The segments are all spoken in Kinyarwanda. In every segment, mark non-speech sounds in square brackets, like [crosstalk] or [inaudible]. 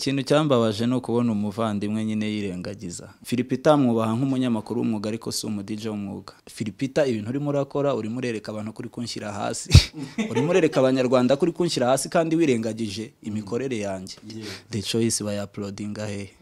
ikintu cyambabaje ni ukubona umuvandimwe nyine yirengagiza filipita mwubaha nk'umunyamakuru w'umwuga ariko si umudije w'umwuga filipita ibintu urimo urakora urimo urereka abantu kuri kunshyira hasi [laughs] urimo urereka abanyarwanda kuri kunshyira hasi kandi wirengagije imikorere yanjye the choice bayaporodinga hehe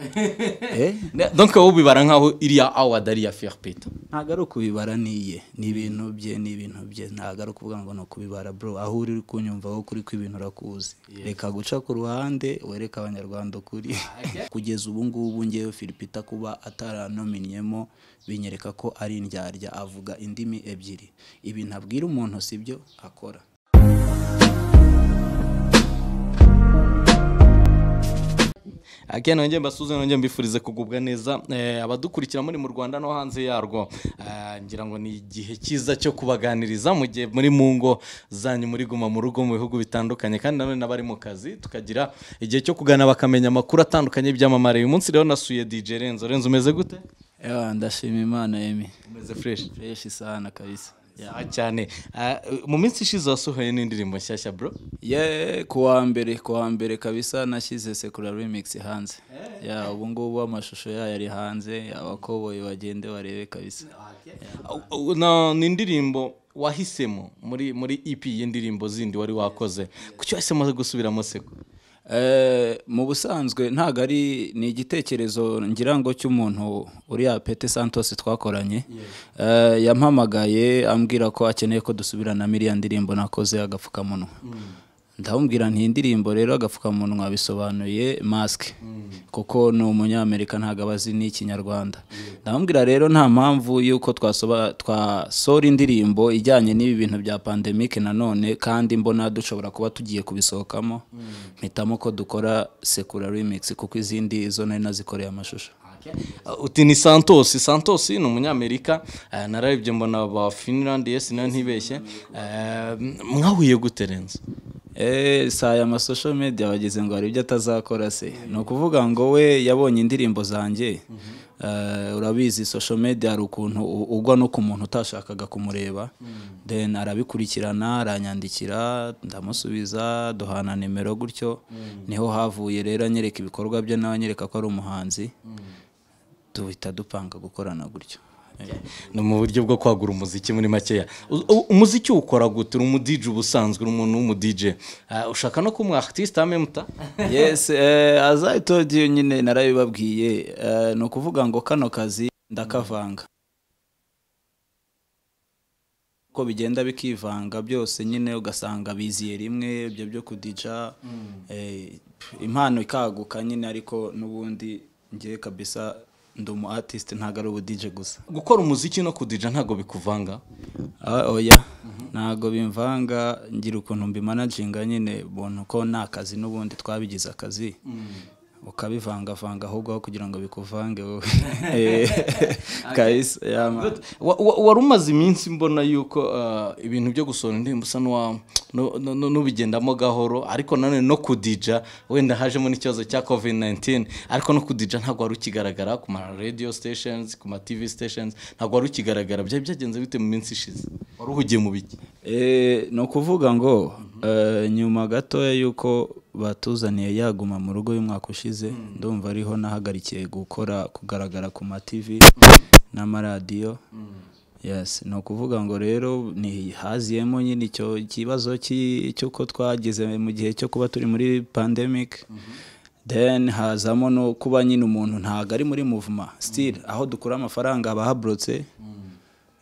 [laughs] Eh? donke wowe ubibara nkaho iriya awadi ari iya ferpeta ntabwo ari ukubibara niye ni ibintu bye ni ibintu bye ntabwo ari ukuvuga ngo ni ukubibara bro aho uri kunyumva aho kuri kw'ibintu urakuzi reka guca ku ruhande wereka abanyarwanda ukuri ah, [laughs] kugeza ubu ngubu ngewe ferpeta kuba ataranominiyemo binyereka ko ari indyarya avuga indimi ebyiri ibintu abwira umuntu si byo akora nongeye mbasuze nongeye mbifurize kugubwa neza eh, abadukurikira muri mu rwanda no hanze yarwo eh, ngira ngo ni igihe cyiza cyo kubaganiriza mu gihe muri mu ngo zanyu muri guma mu rugo mu bihugu bitandukanye kandi nanone n'abari mu kazi tukagira igihe cyo kugana bakamenya amakuru atandukanye y'ibyamamare uyu munsi rero nasuye dj renzo renzo umeze gute ndashima imana emi umeze fureshi fureshi isana kabisa cyane uh, mu minsi ishize wasohoye n'indirimbo nshyashya bro ye kuwa mbere kuwa mbere kabisa nashyize sekura remix hanze eh. ubu ngubu amashusho yayo ari hanze abakoboyi bagende barebe kabisa uh, uh, ni indirimbo wahisemo muri muri EP y'indirimbo zindi wari wakoze kuki wahisemo gusubiramo sekura Eh, mu busanzwe ntabwo ari ni igitekerezo ngira ngo cy'umuntu uriya pete santos twakoranye eh, yampamagaye ambwira ko akeneye ko dusubirana miriya ndirimbo nakoze agapfukamunwa mm. ndamubwira nti indirimbo rero agapfukamunwa bisobanuye masike mm. kuko ni umunyamerika ntabwo aba n'ikinyarwanda ndamubwira rero nta mpamvu y'uko twasora indirimbo ijyanye n'ibi bintu bya pandemike nanone kandi mbona dushobora kuba tugiye kubisohokamo mm. mpitamo ko dukora sekura remix kuko izindi zo nari nazikoreye amashusho Uh, uti ni santosi santosi ni umunyamerika uh, nararebye mbona ba finland yesi niyo ntibeshye um, mwahuye guterenza renzo eh, saa ya masosho media bageze ngo hari ibyo atazakora se ni ukuvuga ngo we yabonye indirimbo zanjye mhm. eh, urabizi social media hari ukuntu ugwa no ku muntu utashakaga kumureba mhm. then arabikurikirana aranyandikira ndamusubiza duhana nimero gutyo mhm. niho havuye rero anyereka ibikorwa bye nawe anyereka ko ari umuhanzi duhita dupanga gukorana gutyo ni mu buryo bwo kwagura umuziki muri makeya umuziki ukora gute uri umudije uba usanzwe uri umuntu w'umudije ah, ushaka no kuba umu aritiste amemuta [laughs] yesi eh, azayitogiye nyine narabibabwiye eh, ni ukuvuga ngo kano kazi ndakavanga uko bigenda bikivanga byose nyine ugasanga biziye rimwe ibyo byo kudija mm. eh, impano ikaguka nyine ariko n'ubundi ngiye kabisa ndi umu artiste ntabwo ari ubudije gusa gukora umuziki no kudija ntago bikuvanga ah, oya oh, ntabwo bimvanga ngira ukuntu mbimanajinga nyine ubuntu ko ni akazi n'ubundi twabigize akazi mm. ukabivangavanga ahubwo aho kugira ngo bikuvange wowe [laughs] eh, wari umaze iminsi mbona yuko uh, ibintu byo gusohora indirimbo usa n'ubigendamo gahoro ariko nanone no kudija wenda hajemo n'ikibazo cya covid 19 ariko no kudija ntabwo wari ukigaragara ku ma radio stations ku ma tv stations ntabwo wari ukigaragara byari byagenze bite mu minsi ishize wari uhugiye mu biki eh, ni ukuvuga ngo Eh, nyuma gatoya y'uko batuzaniye yaguma mu rugo y'umwaka ushize hmm. ndumva ariho nahagarikiye gukora kugaragara ku mativi hmm. n'amaradiyo hmm. yesi ni ukuvuga ngo rero ntihaziyemo nyine icyo kibazo cy'uko twageze mu gihe cyo kuba turi muri pandemike then hazamo no kuba nyine umuntu ntabwo ari muri muvuma sitiri aho dukura amafaranga haba haburutse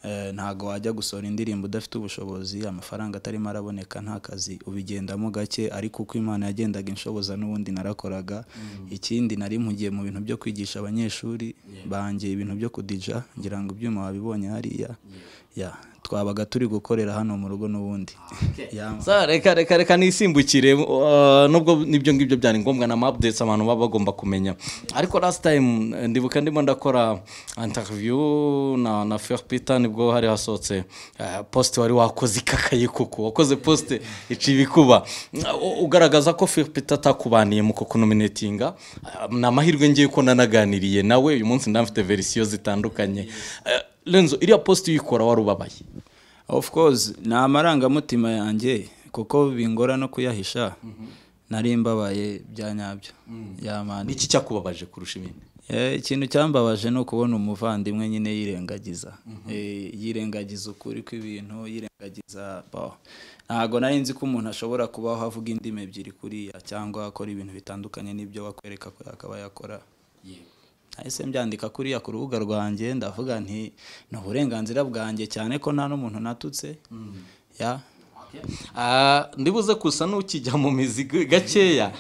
Eh, ntago wajya gusohora indirimbo udafite ubushobozi amafaranga atarimo araboneka nta kazi ubigendamo gake ariko uko imana yagendaga inshoboza n'ubundi narakoraga mm. ikindi nari mpugiye mu bintu byo kwigisha abanyeshuri banjye ibintu byo kudija ngira ngo ibyuma wabibonye hariya twabaga turi gukorera hano mu rugo n'ubundi reka reka reka nisimbukire uh, nubwo n'ibyo ngibyo byari ngombwa na mapudesi abantu baba bagomba kumenya ariko last time eh, ndibuka ndimo ndakora interview na na ferpita nibwo hari hasohotse eh, posite wari wakoze ikakaye kuko wakoze posite iciye ibikuba ugaragaza ko ferpita atakubaniye mu kukunominetinga eh, ni amahirwe ngiye ko nanaganiriye nawe uyu munsi ndamfite verisiyo zitandukanye renzo iriya posite uyikora wari ubabaye ofu ni amarangamutima yanjye kuko bingora no kuyahisha mhm. nari mbabaye bya nyabyo mm. ni iki cyakubabaje kurusha ibindi eh, ikintu cyambabaje ni ukubona umuvandimwe nyine yirengagiza mhm. eh, yirengagiza ukuri kw'ibintu yirengagiza ntabwo nari nzi ko umuntu ashobora kubaho avuga indimi ebyiri kuriya cyangwa akora ibintu bitandukanye n'ibyo wakwereka ko yakaba yakora nahise mbyandika kuriya ku rubuga rwanjye ndavuga nti ni uburenganzira bwanjye cyane ko nta n'umuntu natutse mm-hmm. ya ah, ndibuze gusa n'ukijya mu mizi gakeya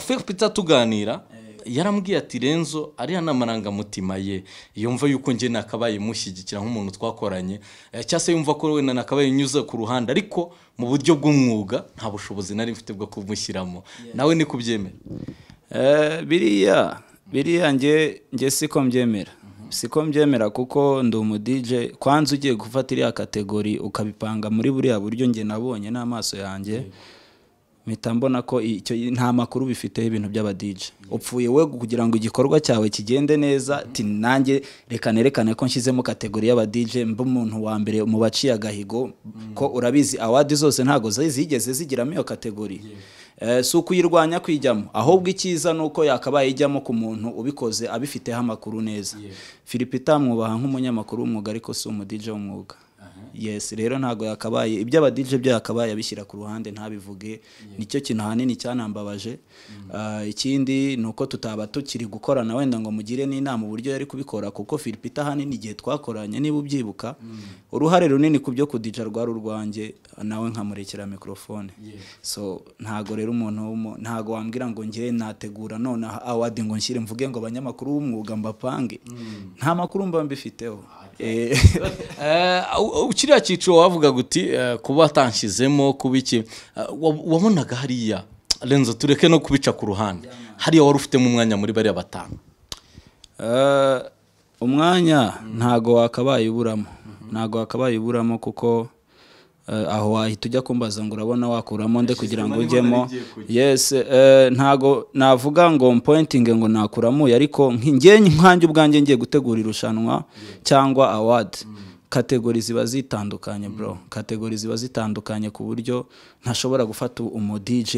fepita ah, tuganira eh. yarambwiye ati renzo ariya ni amarangamutima ye yumva yuko njye nakabaye mushyigikira nk'umuntu twakoranye eh, cyangwa se yumva ko wenda nakabaye unyuze ku ruhande ariko mu buryo bw'umwuga nta bushobozi nari mfite bwo kumushyiramo nawe ni kubyemera eh, biriya biriya njye nge siko mbyemera siko mbyemera kuko ndi umudije kwanza ugiye gufata iriya kategori ukabipanga muri buriya buryo njye nabonye n'amaso yanjye mpita mbona ko nta makuru bifiteho ibintu by'abadije upfuye we kugira ngo igikorwa cyawe kigende neza nanjye reka nerekane ko nshyizemo kategori y'abadije mba umuntu wa mbere mu baciye agahigo ko urabizi awadi zose ntabwo zigeze zigiramo iyo kategori eh, si ukuyirwanya kwijyamo ahubwo icyiza ni uko yakabaye ijyamo ku muntu ubikoze abifiteho amakuru neza filipe itamwubaha nk'umunyamakuru w'umwuga ariko si umudije w'umwuga yes rero ntabwo yakabaye ibyo abadije byo abishyira ku ruhande ntabivuge nicyo kintu ahanini cyanambabaje mm. ah, ikindi ni uko tutaba tukiri gukorana wenda ngo mugire n'inama uburyo yari kubikora kuko filipita ahanini igihe twakoranye niba ubyibuka mm. uruhare runini ku byo kudija rwari urwanjye nawe nkamurekera mikorofone so ntago rero umuntu ntago wambwira ngo njye nategura nonaha awadi ngo nshyire mvuge ngo abanyamakuru b'umwuga mbapange mm. nta makuru mba mbifiteho ah, eh, [laughs] [laughs] eh, kiriya cyiciro wavugaga uti eh, kuba atanshyizemo kuba iki eh, wabonaga hariya renzo tureke no kubica ku ruhande hariya wari ufitemo umwanya muri bariya batanu eh, umwanya ntago wakabaye uburamo ntago wakabaye uburamo kuko aho wahita ujya kumbaza ngo urabona wakuramo nde kugira ngo ujyemo yesi ntago navuga ngo mpointinge ngo nakuramuye ariko nkange ubwanjye ngiye gutegura irushanwa cyangwa awadi kategori ziba zitandukanye bro kategori ziba zitandukanye ku buryo ntashobora gufata umu DJ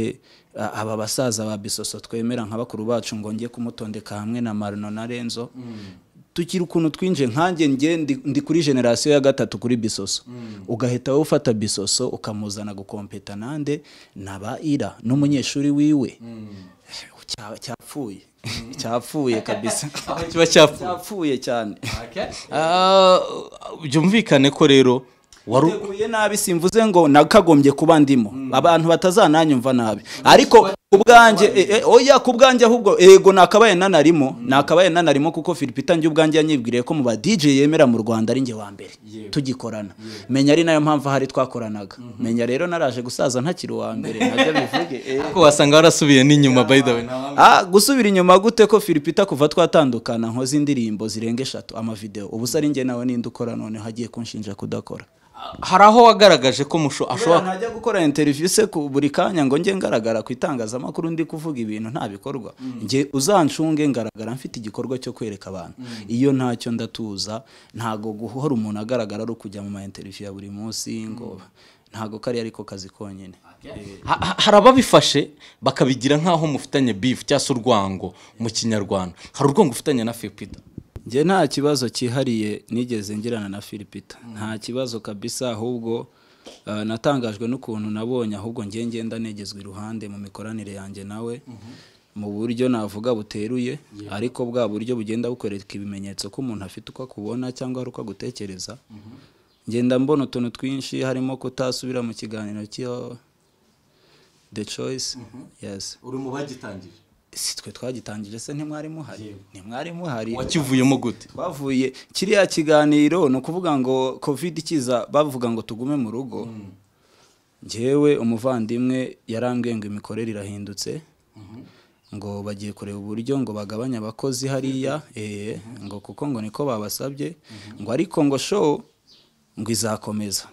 aba basaza ba bisoso twemera nka bacu ngo njye kumutondeka hamwe na Marino na Renzo mm. tukiri ukuntu twinje nkanjye njye ndi kuri generasiyo ya gatatu kuri bisoso mm. ugahita ufata bisoso ukamuzana gukompeta nande naba ira n'umunyeshuri wiwe mm. cyapfuye [laughs] cyapfuye kabisa kiba [laughs] cyapfuye cyane ah, byumvikane ko rero waruguye nabi simvuze ngo nakagombye kuba ndimo hmm. abantu batazananyumva nabi ariko ubwanjye eh, eh, oya ku bwanjye ahubwo ego nakabaye nanarimo hmm. nakabaye nanarimo kuko Philipita njye ubwanjye yanyibwiriye ko mu ba DJ yemera mu Rwanda ari njye wa mbere tugikorana menya ari nayo mpamvu hari twakoranaga hmm. menya rero naraje gusaza ntakiri wa mbere nabyo bivuge [laughs] eh. ariko wasanga warasubiye n'inyuma by the ah, gusubira inyuma gute ko Philipita kuva twatandukana nkoze indirimbo zirenga eshatu amavideo ubusa se ari njye nawe ninde ukora none hagiye kunshinja kudakora hari aho wagaragaje ko ashobora ntajya gukora interiviyu se ku buri kanya ngo njye ngaragara ku itangazamakuru ndi kuvuga ibintu nta bikorwa mm. njye uzancunge ngaragara mfite igikorwa cyo kwereka abantu mm. iyo ntacyo ndatuza ntago guhora umuntu agaragara ari ukujya mu ma interiviyu ya buri munsi ngo mm. ntago kariya ariko kazi konyine eh. hari ababifashe bakabigira nk'aho mufitanye bifu cyangwa se urwango mu kinyarwanda hari urwango ufitanye na fepida njye nta kibazo cyihariye nigeze ngirana na Philipita nta kibazo kabisa ahubwo uh, natangajwe n'ukuntu nabonye ahubwo njye ngenda negezwa iruhande mu mikoranire yanjye nawe mu buryo navuga buteruye ariko bwa buryo bugenda bukwereka ibimenyetso ko umuntu afite uko akubona cyangwa ari uko agutekereza mm-hmm. ngenda mbona utuntu twinshi harimo kutasubira mu kiganiro cy'iyo the choice mm-hmm. yes uri mu bagitangije si twe twagitangije se ntimwari muhari ntimwari muhari wakivuyemo gute Bavuye kiriya kiganiro ni ukuvuga ngo kovide ikiza bavuga ngo tugume mu rugo mm. ngewe umuvandimwe yarambwiye ngo imikorere irahindutse mm-hmm. ngo bagiye kureba uburyo ngo bagabanye abakozi hariya mm-hmm. ngo kuko ngo niko babasabye mm-hmm. ngo ariko ngo show ngo izakomeza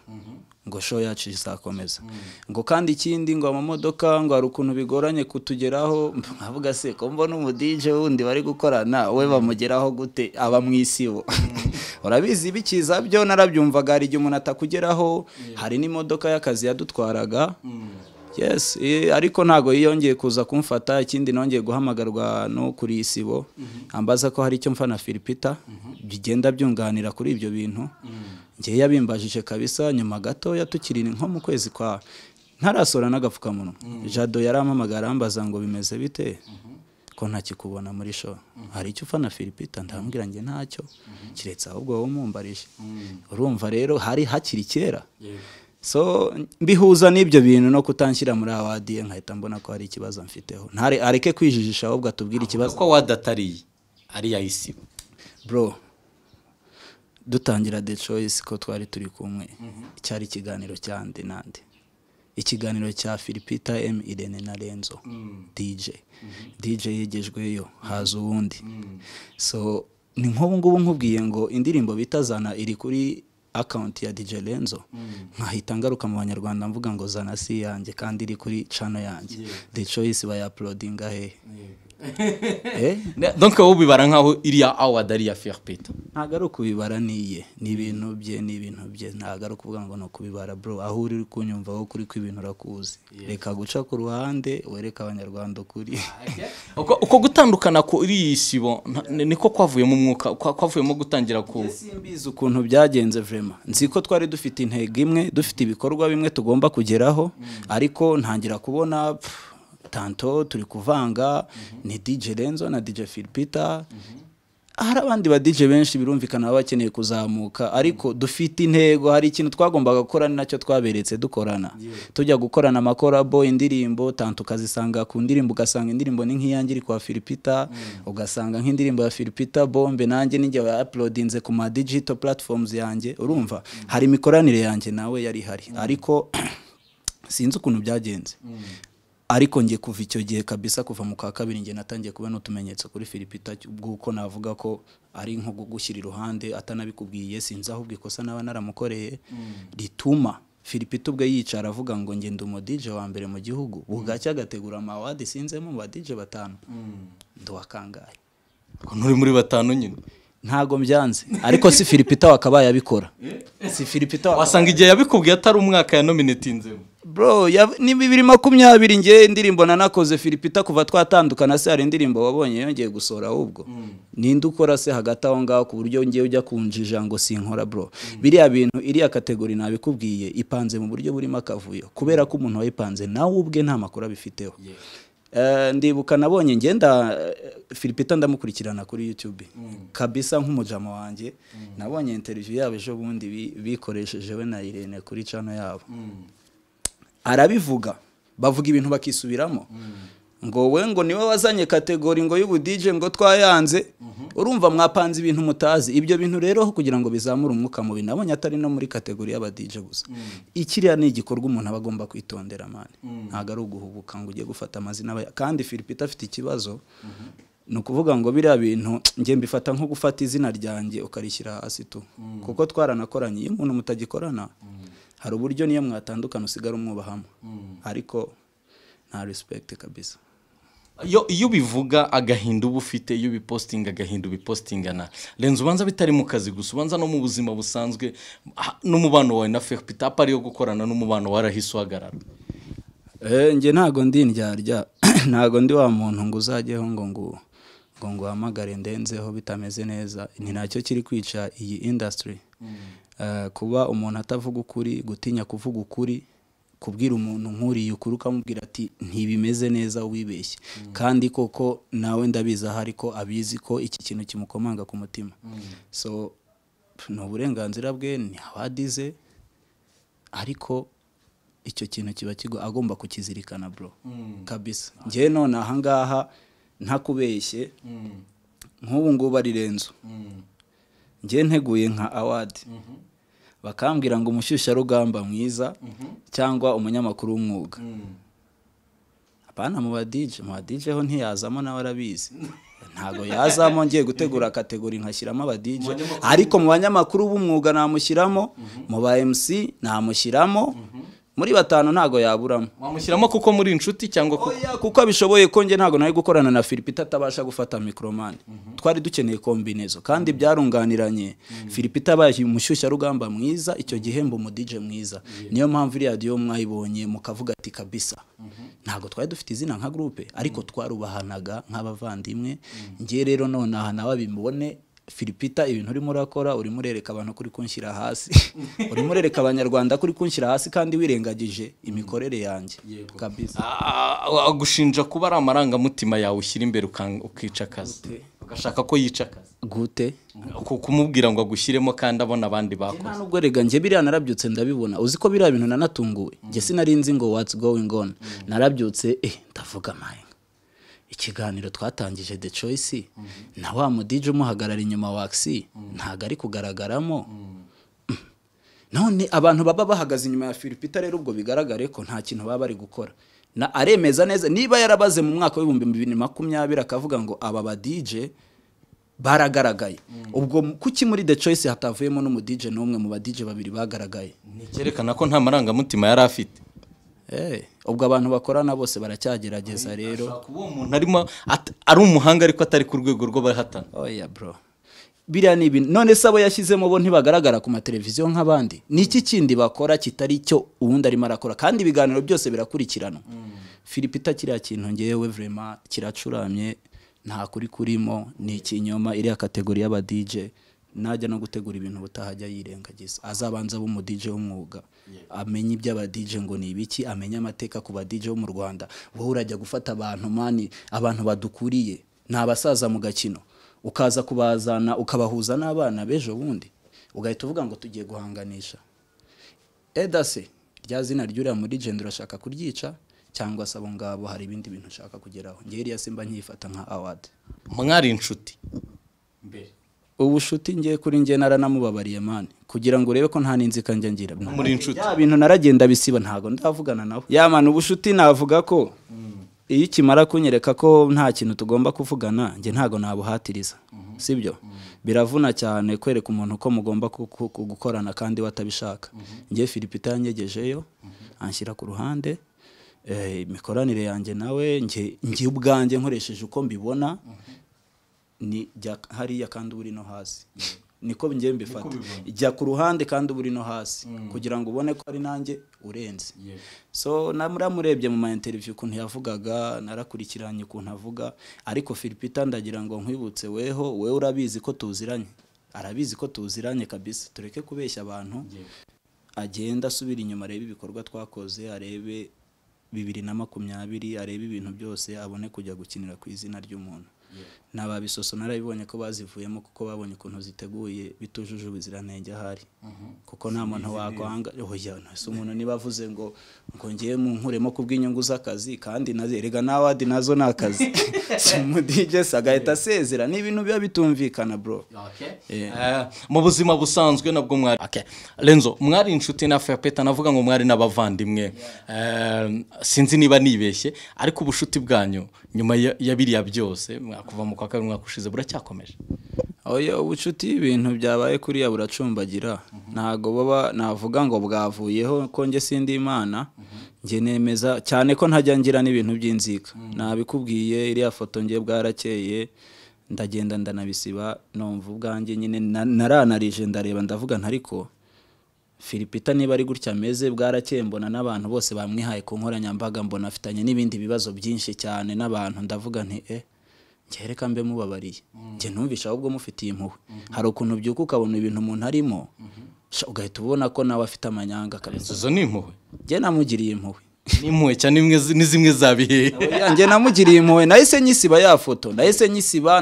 ngo show yacu izakomeza mm. ngo kandi ikindi ngo amamodoka ngo hari ukuntu bigoranye kutugeraho nkavuga se ko mbona umudije wundi bari gukorana we mm. bamugeraho gute aba mu isibo mm. [laughs] urabizi ibikiza byo narabyumvaga hari igihe umuntu atakugeraho hari n'imodoka y'akazi yadutwaraga yes ariko ntabwo yiyongeye kuza kumfata ikindi nongeye guhamagarwa no kuri isibo mm-hmm. ambaza ko hari icyo mfana filipita mm-hmm. bigenda byunganira kuri ibyo bintu ngewe yabimbajije kabisa nyuma gato tukiri nko mu kwezi kwa ntarasora n'agapfukamunwa mm. jado yarampamagara ambaza ngo bimeze bite mm-hmm. ko ntakikubona muri sho mm-hmm. hari icyo ufana filipita ndambwira njye ntacyo mm-hmm. kiretse ahubwo wowe umumbarije mm. urumva rero hari hakiri kera so mbihuza n'ibyo bintu no kutanshyira muri awadiye nkahita mbona ko hari ikibazo mfiteho ntare areke kwijijisha ahubwo atubwire ikibazo ko wadatariye ariya isibo bro dutangira de choice ko twari turi kumwe mhm. icyari ikiganiro cya ndi n'andi ikiganiro cya filipita emu irene na renzo mm. dj mhm. dj yegejweyo haza ubundi mm. mm. so ni nk'ubu nkubwiye ngo indirimbo bita zana iri kuri akawunti ya dj renzo nkahita ngaruka mu banyarwanda mvuga ngo zana si yanjye kandi iri kuri cano yanjye de choice bayaporodinga hehe Eh? donke wowe ubibara nkaho iriya awadi ari iya ferupeta ntabwo ari ukubibara niye ni ibintu bye ni ibintu bye ntabwo ari ukuvuga ngo ni ukubibara bro aho uri kunyumva aho kuri kw'ibintu urakuzi reka guca ku ruhande wereka abanyarwanda ukuri uko gutandukana kuri iyi sibo niko kwavuyemo umwuka kwavuyemo gutangira ku simbizi ukuntu byagenze vrema nzi ko twari dufite intego imwe dufite ibikorwa bimwe tugomba kugeraho mm. ariko ntangira kubona tanto turi kuvanga mhm. ni dj renzo na dj filipita mhm. hari abandi ba dj benshi birumvikana bakeneye kuzamuka ariko mhm. dufite intego hari ikintu twagombaga gukora ni nacyo twaberetse dukorana tujya gukorana amakorabo indirimbo tanto ukazisanga ku ndirimbo ugasanga indirimbo ni nk'iyange iri kwa filipita mm. ugasanga nk'indirimbo ya filipita bombe nanjye n'injye uploadinze ku ma digital platforms yanjye urumva mm. hari imikoranire yanjye nawe yari hari mm. ariko [clears throat] sinzi ukuntu byagenze ariko njye kuva icyo gihe kabisa kuva mu kwa kabiri njye natangiye kubona utumenyetso kuri Philipita bw'uko navuga ko ari nko gushyira iruhande atanabikubwiye sinzi ahubwo ikosa naba naramukoreye mm. rituma Philipita ubwe yicara avuga ngo njye ndi umudije wa mbere mu gihugu mm. bugacya agategura amawadi sinzemo mu badije batanu mm. ndi nturi muri batanu nyine ntago mbyanze ariko si filipita wakabaye abikora si filipita wasanga igihe yabikubwiye atari umwaka ya nominatinzeho bro ni bibiri makumyabiri ngewe indirimbo nanakoze filipita kuva twatandukana se hari indirimbo wabonye yongeye gusohora ahubwo mm. ninde ukora se hagati aho ngaho ku buryo ngewe ujya kunjija ngo sinkora bro biriya bintu iriya kategori nabikubwiye ipanze mu buryo burimo akavuyo kubera ko umuntu wayipanze nawe ubwe nta makuru abifiteho Eh, ndibuka nabonye ngenda Filipita eh, ndamukurikirana kuri yutube mm. kabisa nk'umujama wanjye mm. nabonye interiviyu yabo ejo bundi bikoresheje na irene kuri cano yabo mm. arabivuga bavuga ibintu bakisubiramo ngo we ngo niwe wazanye kategori ngo y'ubudije ngo twayanze urumva mwapanze ibintu mutazi ibyo bintu rero kugira ngo bizamure umwuka mubi nabonye atari no muri kategori y'abadije gusa mm. ikiriya ni igikorwa umuntu aba agomba kwitondera amande mm. ntabwo ari uguhubuka ngo ujye gufata amazina kandi Philippe afite ikibazo mm-hmm. ni ukuvuga ngo biriya bintu njye mbifata nko gufata izina ryanjye ukarishyira hasi tu mm. kuko twaranakoranye iyo umuntu mutagikorana hari uburyo niyo mwatandukana usigara umwubahamo ariko nta respect kabisa iyo ubivuga agahinda uba ufite iyo ubipositinga agahinda ubipositingana renza ubanza bitari mu kazi gusa ubanza no mu buzima busanzwe n'umubano wawe na fepita apa ariyo gukorana n'umubano warahise uhagarara eh, njye ntabwo ndi ndyarya [clears throat] ntago ndi wa muntu ngo uzajyeho ngo ngo nguhamagare ndenzeho bitameze neza ni nacyo kiri kwica iyi indasitiri mm. eh, kuba umuntu atavuga ukuri gutinya kuvuga ukuri kubwira umuntu nk'uriya ukuri ukamubwira ati ntibimeze neza wibeshye mm. kandi koko nawe ndabizi aho ariko abizi ko iki kintu kimukomanga ku mutima mm. so ni uburenganzira bwe ni ariko icyo kintu kiba kigo agomba kukizirikana bro mm. kabisa ngewe none ahangaha ntakubeshye nk'ubu ngubu ari renzo ngewe nteguye nka awadi mm-hmm. bakambwira ngo umushyushyarugamba mwiza mhm. cyangwa umunyamakuru w'umwuga mm. apana mu badije mu badije ho ntiyazamo nawe arabizi ntabwo yazamo ngiye gutegura kategori nkashyiramo abadije ariko mu banyamakuru b'umwuga namushyiramo mhm. mu ba mc namushyiramo mhm. muri batanu ntago yaburamo wamushyiramo kuko muri inshuti cyangwa kuko kuko abishoboye ko njye ntago nari gukorana na Philippe atabasha gufata micromani mhm. twari dukeneye kombinezo kandi byarunganiranye mhm. Philippe itabaye umushyushya rugamba mwiza icyo gihembo mu DJ mwiza niyo mpamvu iriya diyo mwayibonye mukavuga ati kabisa mhm. ntago twari dufite izina nka groupe ariko twarubahanaga nk'abavandimwe ngiye rero nonaha nawe abimubone Filipita ibintu urimo urakora urimo urereka abantu kuri kunshyira hasi [laughs] urimo urereka abanyarwanda kuri kunshyira hasi kandi wirengagije imikorere yanjye kabisa agushinja ah, ah, ah, kuba ari amarangamutima yawe ushyira imbere ukica akazi ugashaka ko yica akazi gute kumubwira ngo agushyiremo kandi abona abandi bakoze nta rega njye biriya narabyutse ndabibona uzi ko biriya bintu nanatunguwe njye mm. sinari ngo what's going on mm. narabyutse eh ndavuga mayi ikiganiro twatangije the choice na wa mudije umuhagarara inyuma wakisi ntabwo ari kugaragaramo none abantu baba bahagaze inyuma ya firipita rero ubwo bigaragare ko nta kintu baba bari gukora na aremeza neza niba yarabaze mu mwaka w'ibihumbi bibiri makumyabiri akavuga ngo aba badije baragaragaye ubwo kuki muri the choice hatavuyemo n'umudije n'umwe mu badije babiri bagaragaye cyerekana ko nta marangamutima yari afite Eh, ubwo abantu bakorana bose baracyagerageza rero ari umuhanga ariko atari ku rwego rw'abahatana oya bro biriya ni ibintu none se abo yashyizemo bo ntibagaragara ku mateleviziyo nk'abandi ni iki kindi bakora kitari cyo ubundi arimo arakora kandi ibiganiro byose birakurikirana filipe mm. itakiriya kintu ngewe vurema kiracuramye nta kuri kurimo ni ikinyoma iriya kategori y'abadije najya no gutegura ibintu butahajya yirengagiza azabanza abe umudije w'umwuga amenye iby'abadije ngo ni ibiki amenye amateka ku badije bo mu rwanda wowe urajya gufata abantu mani abantu badukuriye ni abasaza mu gakino ukaza kubazana ukabahuza n'abana b'ejo bundi ugahita uvuga ngo tugiye guhanganisha edase rya zina ry'uriya muri jenda urashaka kuryica cyangwa se abo ngabo hari ibindi bintu ushaka kugeraho ngewe iriya simba nkiyifata nka awadi mwari inshuti ubu nshuti ngewe kuri ngewe naranamubabariye mani kugira ngo urebe ko nta n'inzikanjya ngira muri inshuti ya bintu naragenda bisiba ntabwo ndavugana nawe yamana ubushuti navuga ko mm. iyo ikimara kunyereka ko nta kintu tugomba kuvugana njye ntabwo nabuhatiriza mm-hmm. sibyo mm-hmm. biravuna cyane kwereka umuntu ko mugomba gukorana kandi watabishaka mm-hmm. njye Philippe yanyegejeyo anshyira ku ruhande eh, imikoranire yanjye nawe njye ubwanjye nkoresheje uko mbibona ni hariya kandi uba uri no hasi niko ngewe mbifata jya ku ruhande kandi uba uri no hasi mm. kugira ngo ubone ko ari nanjye urenze so namurebye mu ma interiviyu ukuntu yavugaga narakurikiranye ukuntu avuga ariko Philipita ndagira ngo nkwibutse weho wewe urabizi ko tuziranye arabizi ko tuziranye kabisa tureke kubeshya abantu agenda asubira inyuma arebe ibikorwa twakoze arebe bibiri na makumyabiri arebe ibintu byose abone kujya gukinira ku izina ry'umuntu na ba bisoso narabibonye ko bazivuyemo kuko babonye ukuntu ziteguye bitujuje ubuziranenge ahari mhm. kuko nta muntu wakwanga si umuntu niba avuze ngo ngo ngiye mu nkuremo kubw'inyungu z'akazi kandi erega n'awadi nazo ni akazi [laughs] si agahita asezera ni ibintu biba bitumvikana bro eh. Eh, mu buzima busanzwe nabwo mwari renzo mwari inshuti na fapeta navuga ngo mwari n'abavandimwe eh, sinzi niba nibeshye ariko ubucuti bwanyu nyuma ya biriya byose kuva mu kwa kabiri umwaka ushize buracyakomeje ubucuti ibintu byabaye kuriya buracumbagira ntabwo baba navuga ngo bwavuyeho ko njye sindi imana njye nemeza cyane ko ntajya ngira n'ibintu by'inzika nabikubwiye iriya foto ngiye bwarakeye ndagenda ndanabisiba numva ubwanjye nyine naranarije ndareba ndavuga ntariko Filipita niba ari gutya ameze bwarakeye mbona n'abantu bose bamwihaye ku nkoranyambaga mbona afitanye n'ibindi bibazo byinshi cyane n'abantu ndavuga nti eh njye reka mbe mubabariye njye ntumvishe ahubwo mufitiye impuhwe hari ukuntu ubyuka ukabona ibintu umuntu arimo ugahita ubona ko nawe afite amanyanga kabisa izo ni impuhwe njye namugiriye impuhwe n'impuhwe cyane ni zimwe za bihehe [laughs] njye namugiriye impuhwe nahise nyisiba ya foto nahise nyisiba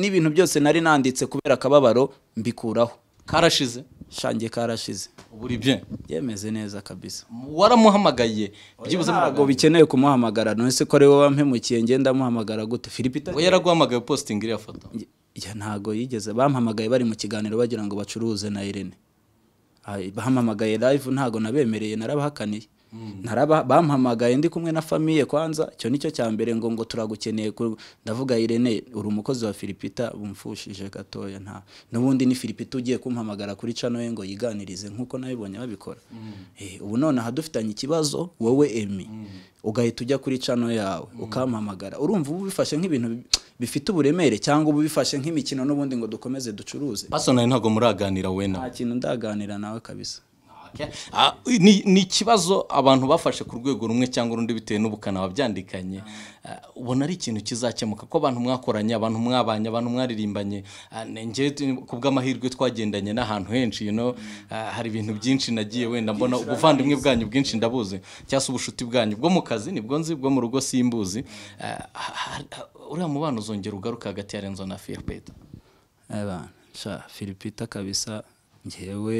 n'ibintu byose nari nanditse kubera akababaro mbikuraho karashize shangiye karashize buri bye yemeze neza kabisa waramuhamagaye byibuze ntabwo bikeneye kumuhamagara none ko ariwe wampemukiye ngenda amuhamagara gute filipita we yaraguhamagaye positingi iriya foto ntabwo yigeze bamuhamagaye bari mu kiganiro bagira ngo bacuruze na irene bahamamagaye live ntago nabemereye narabahakaniye Mm. Naraba bampamagaye ndi kumwe na famiye kwanza icyo nicyo cya mbere ngo ngo turagukeneye ndavuga irene uri umukozi wa filipita bumfushije gatoya nta n'ubundi ni filipita ugiye kumpamagara kuri cano ye ngo yiganirize nk'uko nabibonye babikora mm. eh, ubu none aha dufitanye ikibazo wowe emi mm. ugahita ujya kuri cano yawe ukampamagara urumva ubu bifashe nk'ibintu bifite uburemere cyangwa ubu bifashe nk'imikino n'ubundi ngo dukomeze ducuruze basonari ntabwo muraganira wena nta kintu ndaganira nawe kabisa Ah, ni ikibazo abantu bafashe ku rwego rumwe cyangwa urundi bitewe n'ubukana babyandikanye ah, ubona ari ikintu kizakemuka ko abantu mwakoranye abantu mwabanye abantu mwaririmbanye ah, ku bw'amahirwe twagendanye n'ahantu henshi hari ibintu byinshi nagiye wenda mbona ubuvandimwe bwanyu bwinshi ndabuze cyangwa se ubucuti bwanyu bwo mu kazi nibwo nzi bwo mu rugo simbuzi uriya mubano uzongera ugaruka hagati ya renzo na firipeta abantu sha firipita kabisa ngewe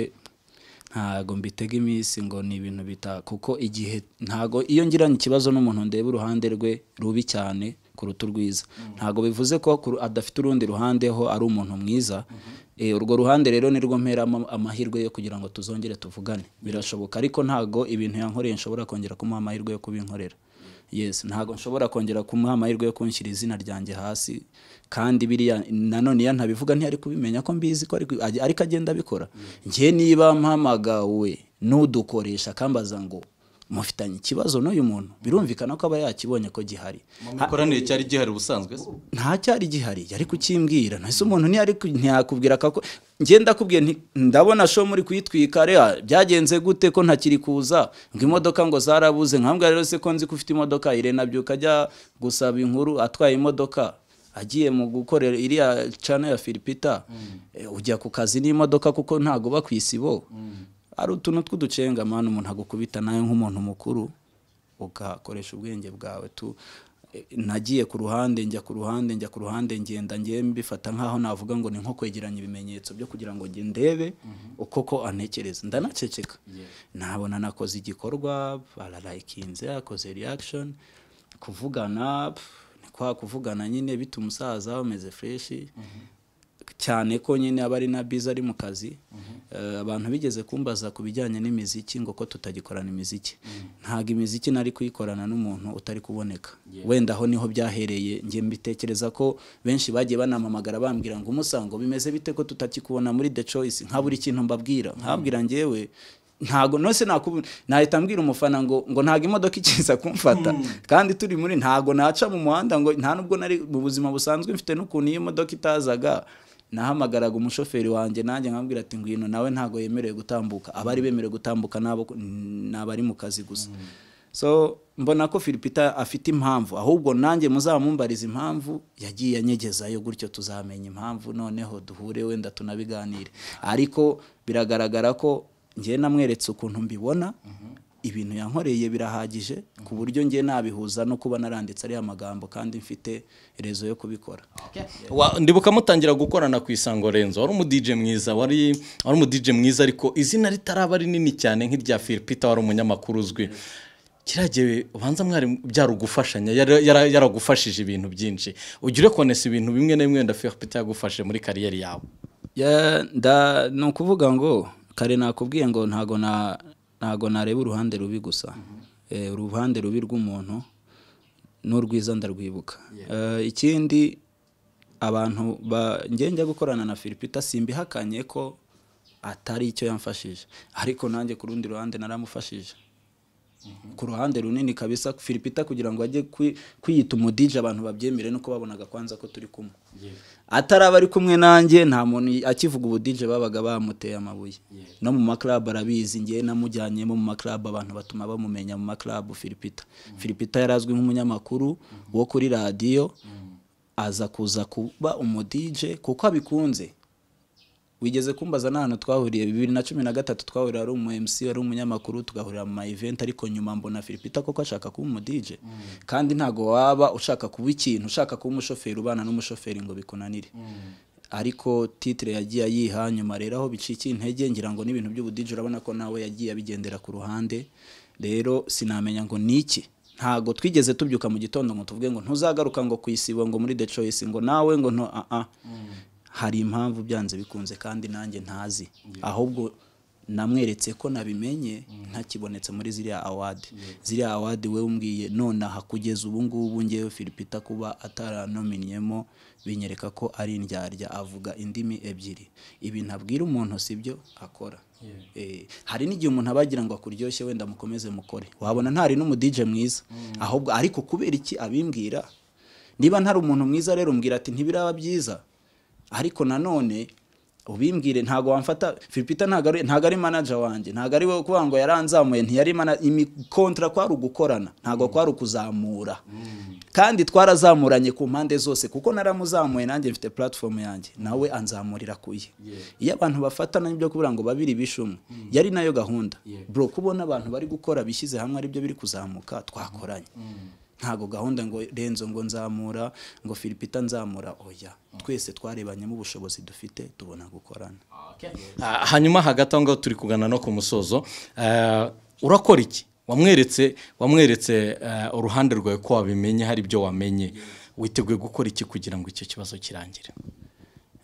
ntago mbitega iminsi ngo ni ibintu bita kuko igihe ntago iyo ngiranye ikibazo n'umuntu ndeba uruhande rwe rubi cyane kuruta urwiza ntago bivuze ko adafite urundi ruhande ho ari umuntu mwiza mhm. eh, urwo ruhande rero nirwo mperamo amahirwe yo kugira ngo tuzongere tuvugane birashoboka ariko ntago ibintu yankoreye nshobora kongera kumuha amahirwe yo kubinkorera yesu ntabwo nshobora kongera kumuha amahirwe yo kunshyira izina ryanjye hasi kandi biriya nanone iyo ntabivuga ntiyari kubimenya ko mbizi ko ariko agenda abikora njye niba mpamagawe n'udukoresha akambaza ngo mufitanye ikibazo n'uyu muntu birumvikana ko aba yakibonye ko gihari mu mikoranire cyari gihari ubusanzwe nta cyari gihari yari kukimbwira ntese umuntu ntiyakubwira ko ngenda akubwiye ndabona sho muri kuyitwika byagenze gute ko ntakiri kuza ngo imodoka ngo zarabuze nkambwira rero se ko nzi ko ufite imodoka irena byuka ajya gusaba inkuru atwaye imodoka agiye mu gukorera iriya cana ya firipita mm. eh, ujya ku kazi n'imodoka kuko ntago uba ku isibo mm. hari utuntu tw'uducenga mpamvu umuntu agukubita nawe nk'umuntu mukuru ugakoresha ubwenge bwawe tu nagiye ku ruhande njya ku ruhande njya ku ruhande ngenda ngewe mbifata nk'aho navuga ngo ni nko kwegeranya ibimenyetso byo kugira ngo njye ndebe mhm. uko ko anekereza ndanaceceka nabona nakoze igikorwa bararayikinze akoze reyakishoni kuvugana ni kwa kuvugana nyine bituma umusaza umeze fureshi mhm. cyane ko nyine aba ari na biza ari mu kazi eh, abantu bigeze kumbaza ku bijyanye n'imiziki ngo ko tutagikorana imiziki ntabwo imiziki nari kuyikorana n'umuntu utari kuboneka wenda aho niho byahereye njye mbitekereza ko benshi bagiye banamamagara bambwira ngo umusango bimeze bite ko tutakikubona muri the choice nka buri kintu mbabwira nkabwira mm. ngewe ntago nose nakubu nahita mbwira umufana ngo ngo ntago imodoka ikiza kumfata mm. kandi turi muri ntago naca mu muhanda ngo nta nubwo nari mu buzima busanzwe mfite n'ukuntu iyo modoka itazaga nahamagaraga umushoferi wanjye nanjye nkambwira ati ngwino nawe ntago yemerewe gutambuka abari bemerewe gutambuka nabo n'abari mu kazi gusa mm. so mbona ko Filipita afite impamvu ahubwo nanjye muzamumbariza impamvu yagiye anyegezayo gutyo tuzamenya impamvu noneho duhure wenda tunabiganire ariko biragaragara ko ngewe namweretse ukuntu mbibona mm-hmm. ibintu yankoreye birahagije ku buryo njye nabihuza no kuba naranditse ariya magambo kandi mfite rezo yo kubikora ndibuka mutangira gukorana ku isango renzo wari umudije mwiza wari wari umudije mwiza ariko izina ritaraba rinini cyane nk'irya philipita wari umunyamakuru uzwi kiragiye ubanza mwari ugufashanya yaragufashije ibintu byinshi ugire konesi ibintu bimwe na bimwe philipita yagufashe muri kariyeri yawe ni ukuvuga ngo kare nakubwiye ngo ntago na ntabwo nareba uruhande rubi gusa eh, uruhande rubi rw'umuntu n'urwiza ndarwibuka eh, ikindi abantu njya gukorana na filipita simbihakanye ko atari icyo yamfashije ariko nanjye ku rundi ruhande naramufashije ku ruhande runini kabisa Filipita kugira ngo ajye kwiyita umudije abantu babyemere nuko babonaga kwanza ko turi kumwe ataraba ari kumwe nanjye nta muntu akivuga ubudije babaga bamuteye amabuye no mu maklabu arabizi ngewe namujyanyemo mu maklabu abantu batuma bamumenya mu maklabu Filipita mm. Filipita yari azwi nk'umunyamakuru mm. wo kuri radiyo mm. aza kuza kuba umudije kuko abikunze wigeze kumbaza n'ahantu twahuriye bibiri na cumi na gatatu twahurira ari umu MC ari umunyamakuru tugahurira mu event ariko nyuma mbona Philipita koko ashaka kuba umu DJ mm. kandi ntago waba ushaka kuba ikintu ushaka kuba umushoferi ubana n'umushoferi ngo bikunanire mm. ariko titire yagiye ayiha nyuma rero aho bicikiye intege ngira ngo n'ibintu by'ubudije urabona ko nawe yagiye abigendera ku ruhande rero sinamenya ngo ni iki ntago twigeze tubyuka mu gitondo ngo tuvuge ngo ntuzagaruka ngo ku isibo ngo muri the choice ngo nawe ngo no aa ah, a ah. mm. hari impamvu byanze bikunze kandi nanjye ntazi ahubwo namweretse ko nabimenye ntakibonetse muri ziriya awadi ziriya awadi we umbwiye nonaha kugeza ubu ngubu ngewe filipita kuba ataranominiyemo binyereka ko ari indyarya avuga indimi ebyiri ibi ntabwira umuntu si byo akora eh, hari n'igihe umuntu aba agira ngo akuryoshye wenda mukomeze mukore wabona ntari n'umudije mwiza mm. ahubwo ariko kubera iki abimbwira niba ntari umuntu mwiza rero umbwira ati ntibiraba byiza ariko nanone ubimbwire ntabwo wamfata Filipita ntabwo ari manager wanjye ntabwo ari wowe kuvuga ngo yaranzamuye ntiyari imikontara kwari ugukorana ntago mm. kwari ukuzamura mm. kandi twarazamuranye ku mpande zose kuko naramuzamuye nanjye mfite platform yanjye nawe anzamurira ku ye iyo abantu bafatana n'ibyo kuvuga ngo babiri bishumwe mm. yari nayo gahunda bro kubona abantu bari gukora bishyize hamwe aribyo biri kuzamuka twakoranye ntago gahunda ngo renzo ngo nzamura ngo filipita nzamura oya twese twarebanyemo ubushobozi dufite tubona gukorana ah, hanyuma hagati aho ngaho turi kugana no ku musozo eh, urakora iki wamweretse wamweretse eh, uruhande rwawe ko wabimenye hari ibyo wamenye witeguye gukora iki kugira ngo icyo kibazo kirangire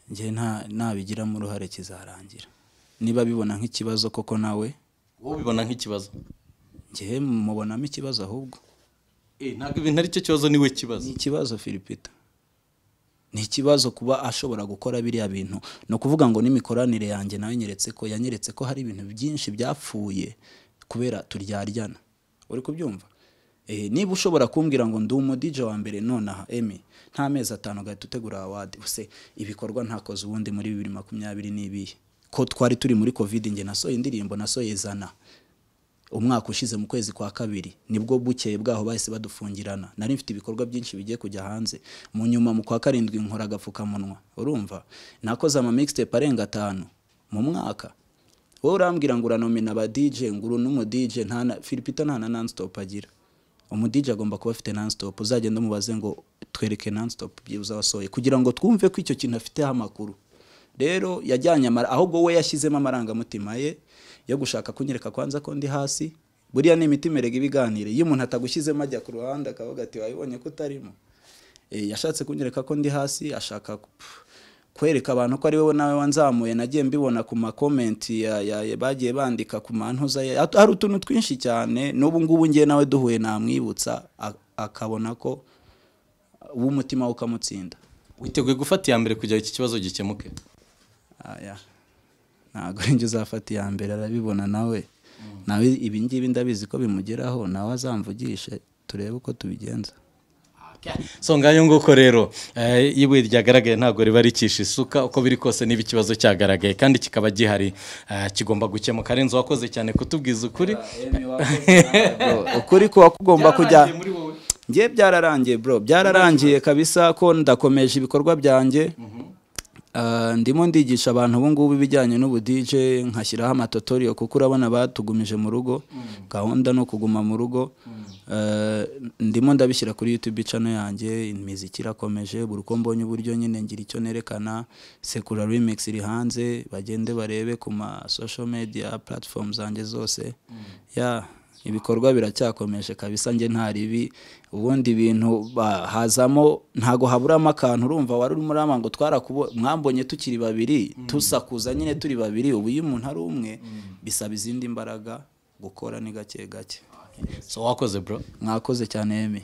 njye nta nabigiramo uruhare kizarangira niba bibona nk'ikibazo koko nawe ubibona nk'ikibazo njye mubonamo ikibazo ahubwo Eh, ntabwo ibintu ari cyo kibazo niwe kibazo ni ikibazo filipita ni ikibazo kuba ashobora gukora biriya bintu ni ukuvuga ngo n'imikoranire yanjye nawe nyeretse ko yanyeretse ko hari ibintu byinshi byapfuye kubera turyaryana uri kubyumva eh, niba ushobora kumbwira ngo ndi umudije wa mbere nonaha emi nta mezi atanu gahita utegura awadi use ibikorwa ntakoze ubundi muri bibiri makumyabiri n'ibihe ko twari turi muri kovide nge nasohoye indirimbo nasohoye zana umwaka ushize mu kwezi kwa kabiri nibwo bukeye bwaho bahise badufungirana nari mfite ibikorwa byinshi bigiye kujya hanze mu nyuma mu kwa karindwi nkora agapfukamunwa urumva nakoze ama mixtape arenga atanu mu mwaka wowe urambwira ngo uranomina aba DJ nguru n'umu DJ nta Filipito nta na non agira umu DJ agomba kuba afite non-stop uzagenda umubaze ngo twereke non-stop byibuze wasohoye kugira ngo twumve ko icyo kintu afiteho amakuru rero yajyanye ahubwo we yashyizemo amarangamutima ye yo gushaka kunyereka kwanza ko ndi hasi buriya ni imimerega ibiganire iyo umuntu atagushyizemo ajya ku ruhande akavuga ati wabibonye ko utarimo eh, yashatse kunyereka ko ndi hasi ashaka kwereka abantu ko ari wowe nawe wanzamuye nagiye mbibona ku makomenti bagiye bandika ku mantuza ye hari utuntu twinshi cyane n'ubu ngubu ngewe nawe duhuye namwibutsa akabona ko w’umutima we ukamutsinda witeguye gufata iya mbere kugira iki kibazo gikemuke ntabwo njye uzafata iya mbere arabibona nawe nawe ibi ngibi ndabizi ko bimugeraho nawe azamvugishe turebe uko tubigenza ngayo nguko rero eh, ibuye ryagaragaye ntabwo riba ricisha isuka uko biri kose niba ikibazo cyagaragaye kandi kikaba gihari eh, kigomba gukemuka arenze wakoze cyane kutubwiza ukuri [laughs] ukuri kuba kugomba kujya njye byararangiye bro byararangiye kabisa ko ndakomeje ibikorwa byanjye mhm. Eh, ndimo ndigisha abantu ubu ngubu ibijyanye n'ubudije nkashyiraho amatotoriyo kuko urabona batugumije mu rugo mm. gahunda ni ukuguma mu rugo mm. eh, ndimo ndabishyira kuri yutube cano yanjye imiziki irakomeje buri uko mbonye uburyo nyine ngira icyo nerekana sekura remix iri hanze bagende barebe ku ma social media platform zanjye zose mm. ya ibikorwa biracyakomeje kabisa njye nta ribi ubundi ibintu hazamo ntago haburamo akantu urumva wari urimo urama ngo mwambonye tukiri babiri mm. tusakuza nyine turi babiri ubu iyo umuntu ari umwe mm. bisaba izindi mbaraga gukora ni gake gake so wakoze bro mwakoze cyane yemi